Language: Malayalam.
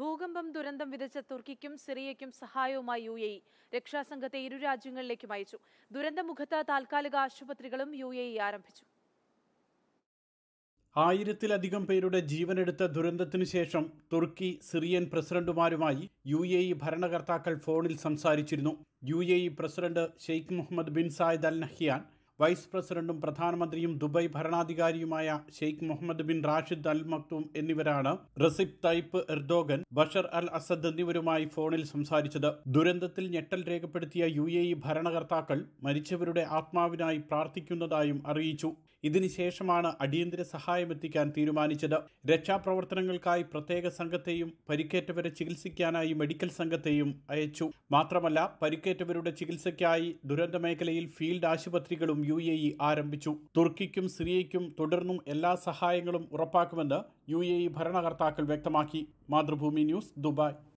ഭൂകമ്പം ദുരന്തം വിതച്ച തുർക്കിക്കും സിറിയയ്ക്കും സഹായവുമായി യു എ ഇ രക്ഷാസംഘത്തെ ഇരു രാജ്യങ്ങളിലേക്കും അയച്ചു ദുരന്തമുഖത്ത് താൽക്കാലിക ആശുപത്രികളും യു എ ഇ ആരംഭിച്ചു ആയിരത്തിലധികം പേരുടെ ജീവനെടുത്ത ദുരന്തത്തിനു ശേഷം തുർക്കി സിറിയൻ പ്രസിഡന്റുമാരുമായി യു എ ഇ ഭരണകർത്താക്കൾ ഫോണിൽ സംസാരിച്ചിരുന്നു U A E president Sheikh Mohammed bin Zayed Al Nahyan vice പ്രസിഡന്റും പ്രധാനമന്ത്രിയും ദുബായ് ഭരണാധികാരിയുമായ Sheikh Mohammed bin Rashid Al Maktoum എന്നിവരാണ് Recep Tayyip Erdogan Bashar Al Assad എന്നിവരുമായി ഫോണിൽ സംസാരിച്ചത് ദുരന്തത്തിൽ ഞെട്ടൽ രേഖപ്പെടുത്തിയ യു എ ഇ ഭരണകർത്താക്കൾ മരിച്ചവരുടെ ആത്മാവിനായി പ്രാർത്ഥിക്കുന്നതായും അറിയിച്ചു ഇതിനുശേഷമാണ് അടിയന്തര സഹായമെത്തിക്കാൻ തീരുമാനിച്ചത് രക്ഷാപ്രവർത്തനങ്ങൾക്കായി പ്രത്യേക സംഘത്തെയും പരിക്കേറ്റവരെ ചികിത്സിക്കാനായി മെഡിക്കൽ സംഘത്തെയും അയച്ചു മാത്രമല്ല പരിക്കേറ്റവരുടെ ചികിത്സയ്ക്കായി ദുരന്ത മേഖലയിൽ ഫീൽഡ് ആശുപത്രികളും യു എ ഇ ആരംഭിച്ചു തുർക്കിക്കും സിറിയയ്ക്കും തുടർന്നും എല്ലാ സഹായങ്ങളും ഉറപ്പാക്കുമെന്ന് യു എ ഇ ഭരണകർത്താക്കൾ വ്യക്തമാക്കി മാതൃഭൂമി ന്യൂസ് ദുബായ്